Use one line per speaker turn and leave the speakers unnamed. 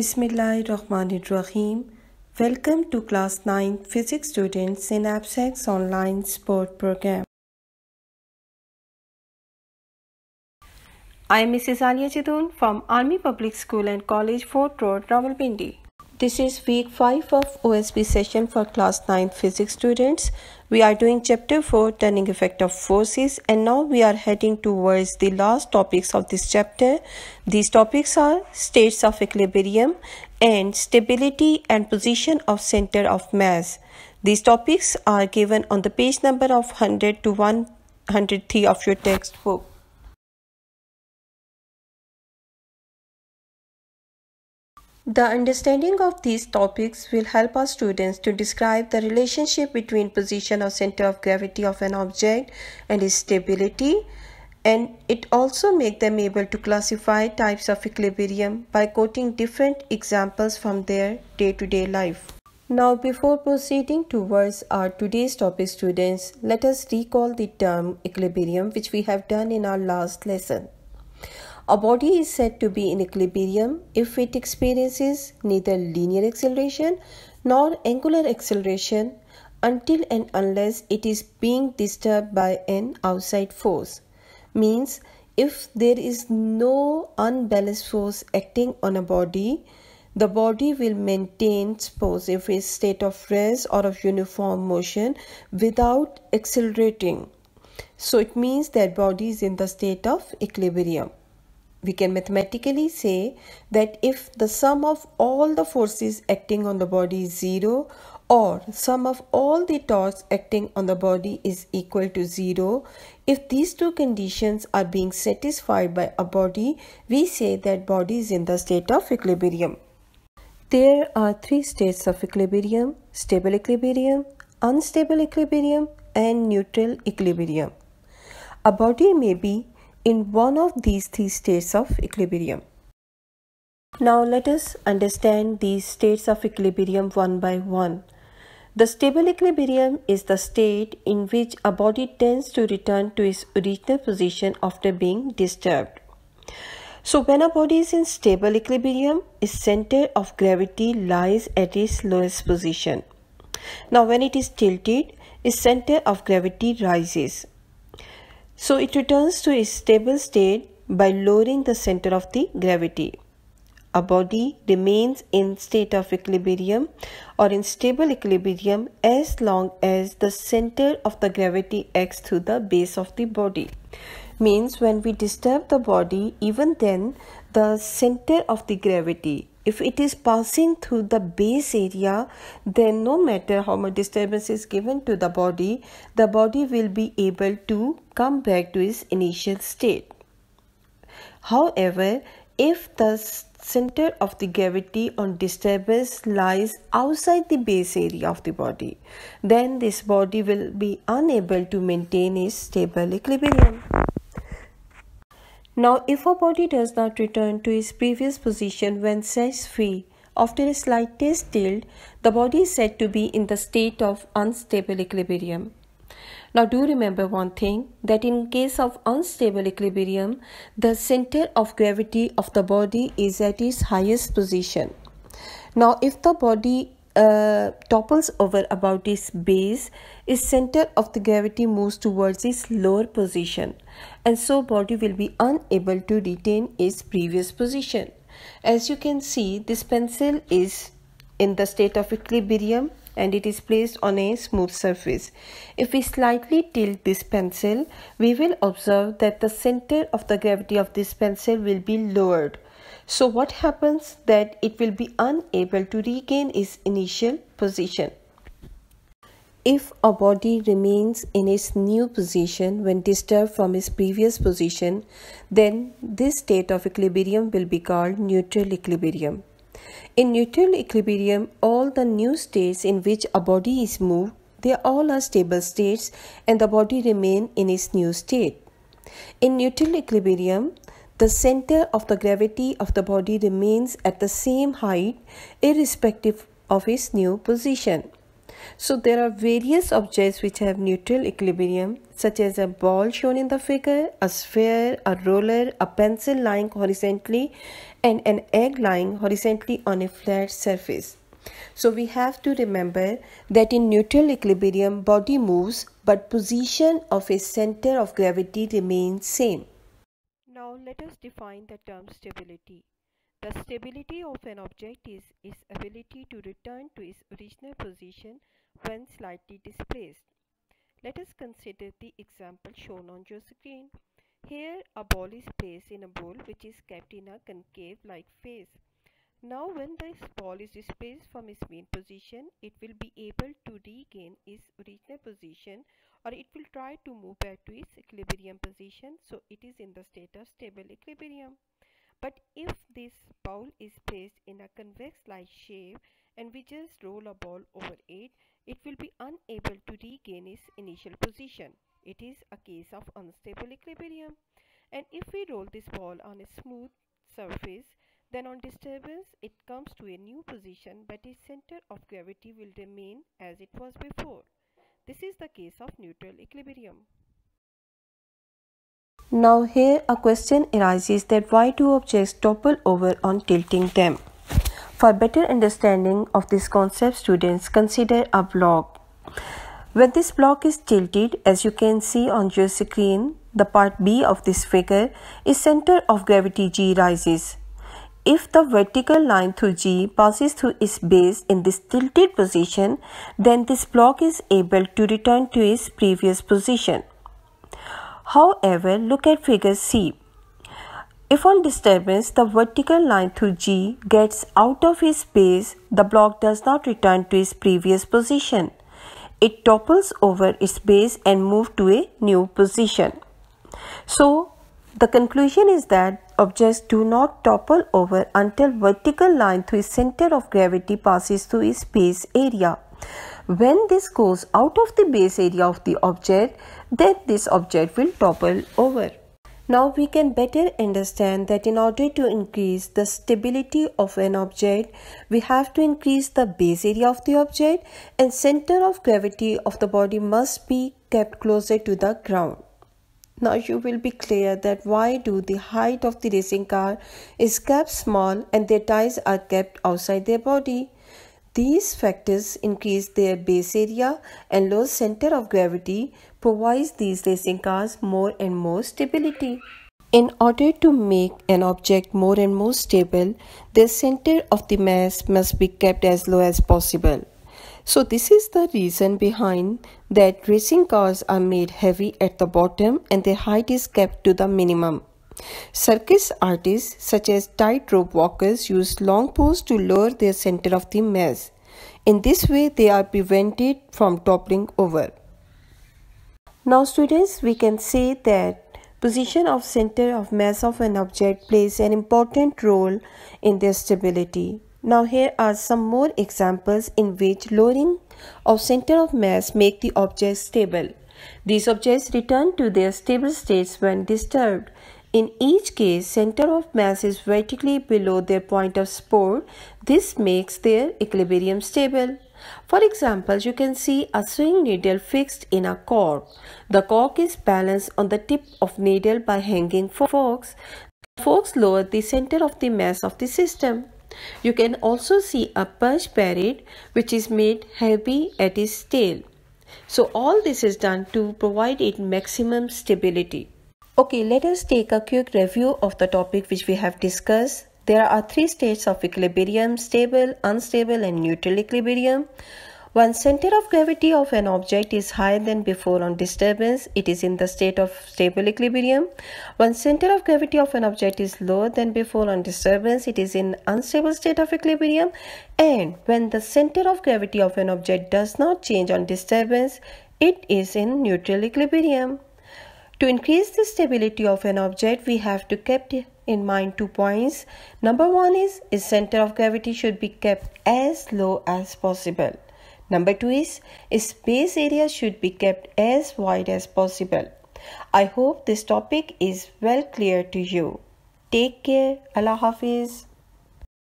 Rahim. Welcome to class 9 physics students in APSEC's online sport program. I am Mrs. Alia Chidun from Army Public School and College Fort Road, Rawalpindi. This is week 5 of OSB session for class 9 physics students. We are doing chapter 4 turning effect of forces and now we are heading towards the last topics of this chapter. These topics are states of equilibrium and stability and position of center of mass. These topics are given on the page number of 100 to 103 of your textbook. The understanding of these topics will help our students to describe the relationship between position or center of gravity of an object and its stability and it also make them able to classify types of equilibrium by quoting different examples from their day-to-day -day life. Now before proceeding towards our today's topic students, let us recall the term equilibrium which we have done in our last lesson. A body is said to be in equilibrium if it experiences neither linear acceleration nor angular acceleration until and unless it is being disturbed by an outside force. Means if there is no unbalanced force acting on a body, the body will maintain its a state of rest or of uniform motion without accelerating. So it means that body is in the state of equilibrium. We can mathematically say that if the sum of all the forces acting on the body is 0 or sum of all the torques acting on the body is equal to 0, if these two conditions are being satisfied by a body, we say that body is in the state of equilibrium. There are three states of equilibrium, stable equilibrium, unstable equilibrium and neutral equilibrium. A body may be in one of these three states of equilibrium. Now let us understand these states of equilibrium one by one. The stable equilibrium is the state in which a body tends to return to its original position after being disturbed. So when a body is in stable equilibrium, its center of gravity lies at its lowest position. Now when it is tilted, its center of gravity rises so it returns to its stable state by lowering the center of the gravity. A body remains in state of equilibrium or in stable equilibrium as long as the center of the gravity acts through the base of the body. Means when we disturb the body even then the center of the gravity if it is passing through the base area, then no matter how much disturbance is given to the body, the body will be able to come back to its initial state. However, if the center of the gravity on disturbance lies outside the base area of the body, then this body will be unable to maintain its stable equilibrium. Now, if a body does not return to its previous position when stress free, after a slightest tilt, the body is said to be in the state of unstable equilibrium. Now do remember one thing that in case of unstable equilibrium, the center of gravity of the body is at its highest position. Now if the body uh, topples over about its base, its center of the gravity moves towards its lower position and so body will be unable to retain its previous position. As you can see, this pencil is in the state of equilibrium and it is placed on a smooth surface. If we slightly tilt this pencil, we will observe that the center of the gravity of this pencil will be lowered. So what happens that it will be unable to regain its initial position. If a body remains in its new position when disturbed from its previous position, then this state of equilibrium will be called neutral equilibrium. In neutral equilibrium, all the new states in which a body is moved, they all are stable states and the body remain in its new state. In neutral equilibrium, the center of the gravity of the body remains at the same height irrespective of its new position. So there are various objects which have neutral equilibrium such as a ball shown in the figure, a sphere, a roller, a pencil lying horizontally and an egg lying horizontally on a flat surface. So we have to remember that in neutral equilibrium body moves but position of a center of gravity remains same. Now let us define the term stability. The stability of an object is its ability to return to its original position when slightly displaced. Let us consider the example shown on your screen. Here a ball is placed in a bowl which is kept in a concave like face. Now when this ball is displaced from its main position, it will be able to regain its original position or it will try to move back to its equilibrium position so it is in the state of stable equilibrium. But if this bowl is placed in a convex like shape and we just roll a ball over it, it will be unable to regain its initial position. It is a case of unstable equilibrium. And if we roll this ball on a smooth surface, then on disturbance it comes to a new position but its center of gravity will remain as it was before. This is the case of neutral equilibrium. Now here a question arises that why do objects topple over on tilting them? For better understanding of this concept, students consider a block. When this block is tilted, as you can see on your screen, the part B of this figure is center of gravity G rises. If the vertical line through G passes through its base in this tilted position, then this block is able to return to its previous position. However, look at figure C. If on disturbance the vertical line through G gets out of its base, the block does not return to its previous position. It topples over its base and moves to a new position. So, the conclusion is that objects do not topple over until vertical line through its center of gravity passes through its base area. When this goes out of the base area of the object, then this object will topple over. Now we can better understand that in order to increase the stability of an object, we have to increase the base area of the object and center of gravity of the body must be kept closer to the ground. Now you will be clear that why do the height of the racing car is kept small and their tires are kept outside their body. These factors increase their base area and low center of gravity provides these racing cars more and more stability. In order to make an object more and more stable, the center of the mass must be kept as low as possible. So this is the reason behind that racing cars are made heavy at the bottom and their height is kept to the minimum. Circus artists such as tightrope walkers use long poles to lower their center of the mass. In this way, they are prevented from toppling over. Now students, we can say that Position of center of mass of an object plays an important role in their stability. Now here are some more examples in which lowering of center of mass make the object stable. These objects return to their stable states when disturbed. In each case, center of mass is vertically below their point of support. This makes their equilibrium stable. For example, you can see a swing needle fixed in a cork. The cork is balanced on the tip of needle by hanging forks. forks lower the center of the mass of the system. You can also see a perch parrot which is made heavy at its tail. So all this is done to provide it maximum stability. Okay, let us take a quick review of the topic which we have discussed. There are three states of equilibrium, stable, unstable and neutral equilibrium. When center of gravity of an object is higher than before on disturbance, it is in the state of stable equilibrium. When center of gravity of an object is lower than before on disturbance, it is in unstable state of equilibrium. And when the center of gravity of an object does not change on disturbance, it is in neutral equilibrium. To increase the stability of an object, we have to keep in mind two points. Number one is its center of gravity should be kept as low as possible. Number two is its base area should be kept as wide as possible. I hope this topic is well clear to you. Take care. Allah Hafiz.